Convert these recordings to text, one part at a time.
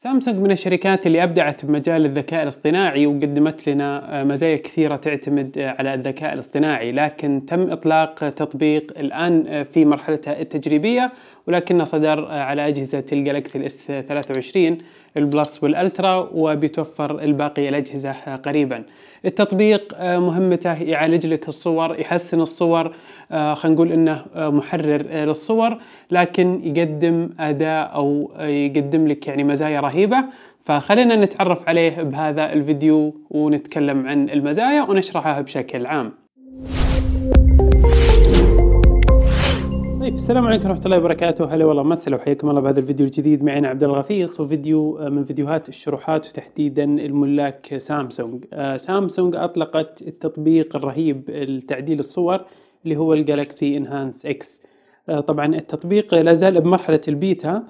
سامسونج من الشركات اللي ابدعت بمجال الذكاء الاصطناعي وقدمت لنا آه، مزايا كثيره تعتمد آه، على الذكاء الاصطناعي، لكن تم اطلاق تطبيق الان آه، في مرحلتها التجريبيه ولكنه صدر على اجهزه الجالكسي الاس 23 البلس والالترا وبيتوفر الباقي الاجهزه قريبا. التطبيق مهمته يعالج لك الصور، يحسن الصور، خلينا نقول انه محرر للصور، لكن يقدم اداء او يقدم لك يعني مزايا رهيبة فخلينا نتعرف عليه بهذا الفيديو ونتكلم عن المزايا ونشرحها بشكل عام طيب السلام عليكم ورحمه الله وبركاته هلا والله مسهلا وحياكم الله بهذا الفيديو الجديد معنا عبد الغفيص وفيديو من فيديوهات الشروحات وتحديدا الملاك سامسونج آه، سامسونج اطلقت التطبيق الرهيب لتعديل الصور اللي هو الجالكسي انهانس اكس آه، طبعا التطبيق لا زال بمرحله البيتا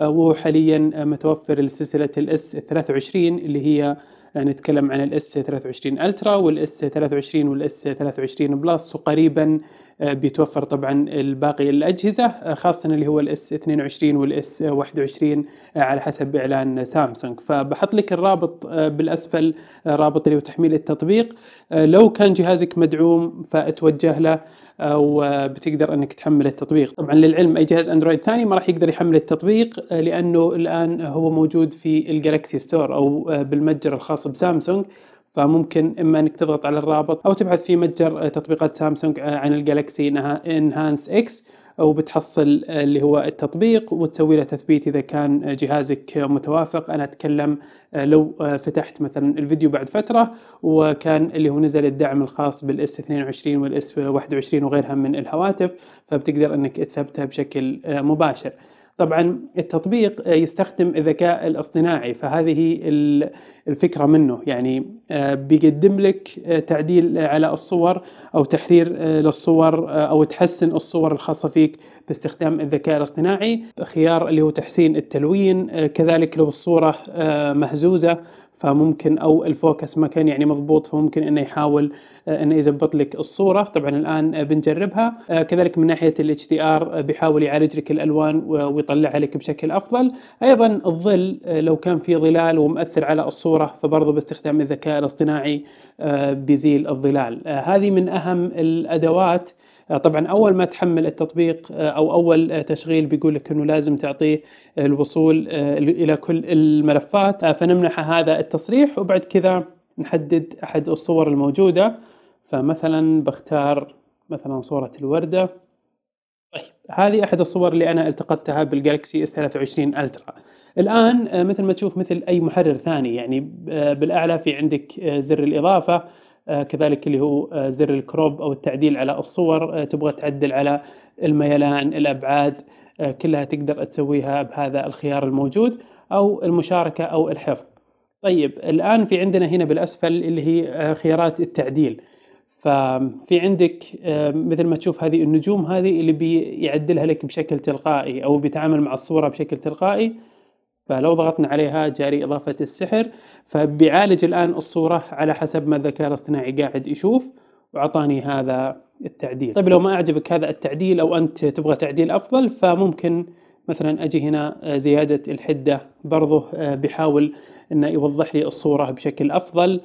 آه، وهو حاليا آه، متوفر لسلسله الاس 23 اللي هي آه، نتكلم عن الاس 23 الترا والاس 23 والاس 23 بلس وقريبا بيتوفر طبعا الباقي الاجهزه خاصه اللي هو الاس 22 والاس 21 على حسب اعلان سامسونج فبحط لك الرابط بالاسفل رابط تحميل التطبيق لو كان جهازك مدعوم فاتوجه له وبتقدر انك تحمل التطبيق طبعا للعلم اي جهاز اندرويد ثاني ما راح يقدر يحمل التطبيق آه، لانه الان هو موجود في الجالكسي ستور او آه، بالمتجر الخاص بسامسونج فممكن اما انك تضغط على الرابط او تبحث في متجر آه، تطبيقات سامسونج عن الجالكسي انهانس اكس او بتحصل آه، اللي هو التطبيق وتسوي له تثبيت اذا كان آه، جهازك متوافق انا اتكلم آه، لو فتحت مثلا الفيديو بعد فتره وكان اللي هو نزل الدعم الخاص بالاس 22 والاس 21 وغيرها من الهواتف فبتقدر انك تثبتها بشكل مباشر طبعا التطبيق يستخدم الذكاء الاصطناعي فهذه الفكره منه يعني آه، بيقدم لك آه، تعديل على الصور او تحرير آه، للصور او تحسن الصور الخاصه فيك باستخدام الذكاء الاصطناعي خيار اللي هو تحسين التلوين كذلك لو الصوره مهزوزه فممكن او الفوكس ما كان يعني مضبوط فممكن انه يحاول آه، انه يزبط لك الصوره طبعا الان آه، بنجربها آه، كذلك من ناحيه الاتش دي ار بيحاول يعالج لك الالوان ويطلعها لك بشكل افضل ايضا الظل لو كان في ظلال ومؤثر على الصوره فبرضه باستخدام الذكاء الاصطناعي بيزيل الظلال هذه من اهم الادوات آه، طبعا اول ما تحمل التطبيق آه، او اول آه، تشغيل بيقول لك انه لازم تعطيه الوصول الى كل الملفات فنمنحه هذا التصريح وبعد كذا نحدد احد الصور الموجوده فمثلا بختار مثلا صوره الورده طيب هذه احد الصور اللي انا التقطتها بالجالكسي اس 23 الترا الان مثل ما تشوف مثل اي محرر ثاني يعني بالاعلى في عندك زر الاضافه آه، كذلك اللي هو آه، زر الكروب او التعديل على الصور آه، تبغى تعدل على الميلان الابعاد كلها تقدر تسويها بهذا الخيار الموجود او المشاركه او الحفظ طيب الان في عندنا هنا بالاسفل اللي هي خيارات التعديل ففي عندك مثل ما تشوف هذه النجوم هذه اللي بيعدلها لك بشكل تلقائي او بيتعامل مع الصوره بشكل تلقائي فلو ضغطنا عليها جاري إضافة السحر فبيعالج الآن الصورة على حسب ما الذكاء الاصطناعي قاعد يشوف وعطاني هذا التعديل طيب لو ما أعجبك هذا التعديل أو أنت تبغى تعديل أفضل فممكن مثلا أجي هنا آه، زيادة الحدة برضه آه، بيحاول أنه يوضح لي الصورة بشكل أفضل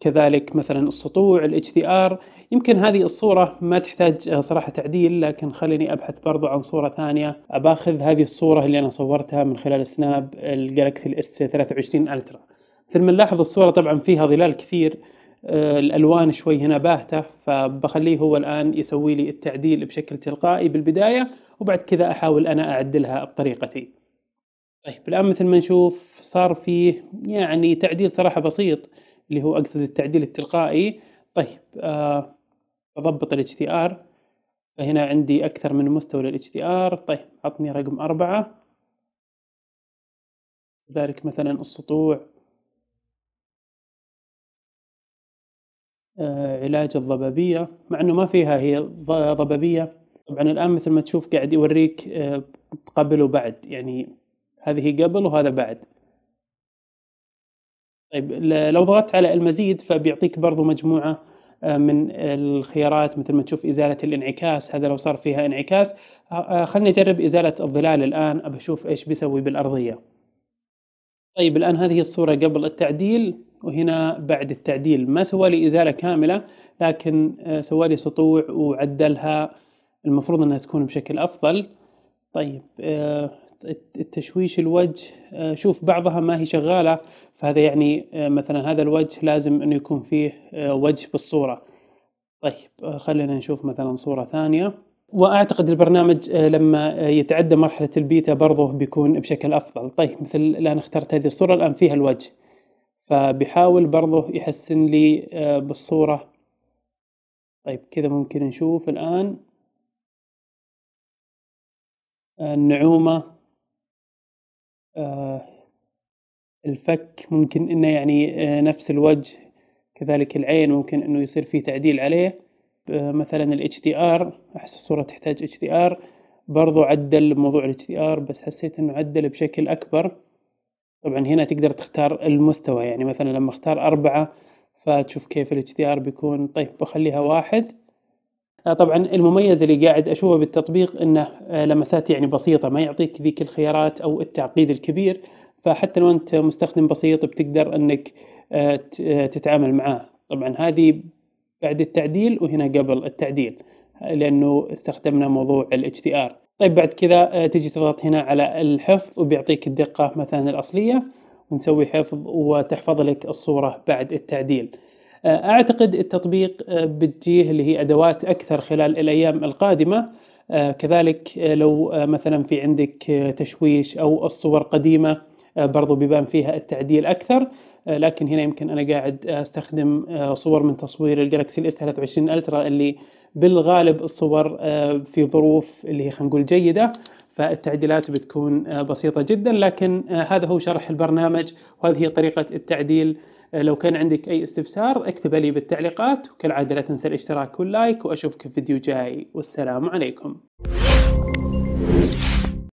كذلك مثلا السطوع الاتش دي ار يمكن هذه الصورة ما تحتاج آه، صراحة تعديل لكن خليني أبحث برضو عن صورة ثانية أباخذ هذه الصورة اللي أنا صورتها من خلال سناب الجالكسي الاس 23 الترا مثل ما نلاحظ الصورة طبعا فيها ظلال كثير آه، الألوان شوي هنا باهتة فبخليه هو الآن يسوي لي التعديل بشكل تلقائي بالبداية وبعد كذا أحاول أنا أعدلها بطريقتي طيب الآن مثل ما نشوف صار فيه يعني تعديل صراحة بسيط اللي هو أقصد التعديل التلقائي طيب آه أضبط ال HDR فهنا عندي أكثر من مستوى لل HDR طيب عطني رقم أربعة كذلك مثلا السطوع آه علاج الضبابية مع أنه ما فيها هي ضبابية طبعا الآن مثل ما تشوف قاعد يوريك آه قبل وبعد يعني هذه قبل وهذا بعد طيب لو ضغطت على المزيد فبيعطيك برضو مجموعة آه، من الخيارات مثل ما تشوف إزالة الانعكاس هذا لو صار فيها انعكاس آه، آه، خلني أجرب إزالة الظلال الآن أبى أشوف إيش بيسوي بالأرضية طيب الآن هذه الصورة قبل التعديل وهنا بعد التعديل ما سوى لي إزالة كاملة لكن سوى لي سطوع وعدلها المفروض أنها تكون بشكل أفضل طيب التشويش الوجه آه، شوف بعضها ما هي شغالة فهذا يعني آه، مثلا هذا الوجه لازم انه يكون فيه آه، وجه بالصورة طيب خلينا نشوف مثلا صورة ثانية واعتقد البرنامج لما يتعدى مرحلة البيتا برضه بيكون بشكل افضل طيب مثل الان اخترت هذه الصورة الان فيها الوجه فبيحاول برضه يحسن لي بالصورة طيب كذا ممكن نشوف الآن النعومة آه، الفك ممكن انه يعني آه، نفس الوجه كذلك العين ممكن انه يصير فيه تعديل عليه آه، مثلا ال HDR احس الصورة تحتاج HDR برضو عدل موضوع ال HDR بس حسيت انه عدل بشكل اكبر طبعا هنا تقدر تختار المستوى يعني مثلا لما اختار أربعة فتشوف كيف ال HDR بيكون طيب بخليها واحد آه، طبعا المميز اللي قاعد اشوفه بالتطبيق انه آه، لمسات يعني بسيطه ما يعطيك ذيك الخيارات او التعقيد الكبير فحتى لو انت مستخدم بسيط بتقدر انك آه، تتعامل معاه طبعا هذه بعد التعديل وهنا قبل التعديل لانه استخدمنا موضوع ال HDR طيب بعد كذا تجي تضغط هنا على الحفظ وبيعطيك الدقه مثلا الاصليه ونسوي حفظ وتحفظ لك الصوره بعد التعديل آه، اعتقد التطبيق آه، بتجيه اللي هي ادوات اكثر خلال الايام القادمه آه، كذلك لو مثلا في عندك تشويش او الصور قديمه برضو بيبان فيها التعديل اكثر لكن هنا يمكن انا قاعد استخدم صور من تصوير الجلاكسي الاس 23 الترا اللي بالغالب الصور في ظروف اللي هي خلينا نقول جيده فالتعديلات بتكون بسيطه جدا لكن هذا هو شرح البرنامج وهذه هي طريقه التعديل آه، لو كان عندك أي استفسار اكتبه لي بالتعليقات وكالعادة لا تنسى الاشتراك واللايك وأشوفك في فيديو جاي والسلام عليكم